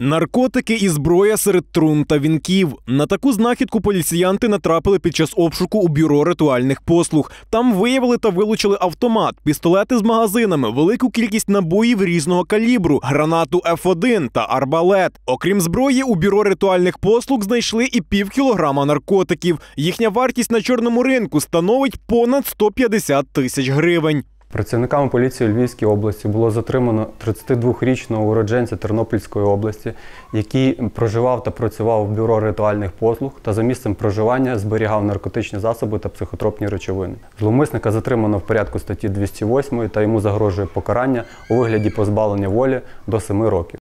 Наркотики і зброя серед трун та вінків. На таку знахідку поліціянти натрапили під час обшуку у бюро ритуальних послуг. Там виявили та вилучили автомат, пістолети з магазинами, велику кількість набоїв різного калібру, гранату F1 та арбалет. Окрім зброї, у бюро ритуальних послуг знайшли і пів кілограма наркотиків. Їхня вартість на чорному ринку становить понад 150 тисяч гривень. Працівниками поліції Львівській області було затримано 32-річного уродженця Тернопільської області, який проживав та працював в бюро ритуальних послуг та за місцем проживання зберігав наркотичні засоби та психотропні речовини. Зловмисника затримано в порядку статті 208 та йому загрожує покарання у вигляді позбавлення волі до 7 років.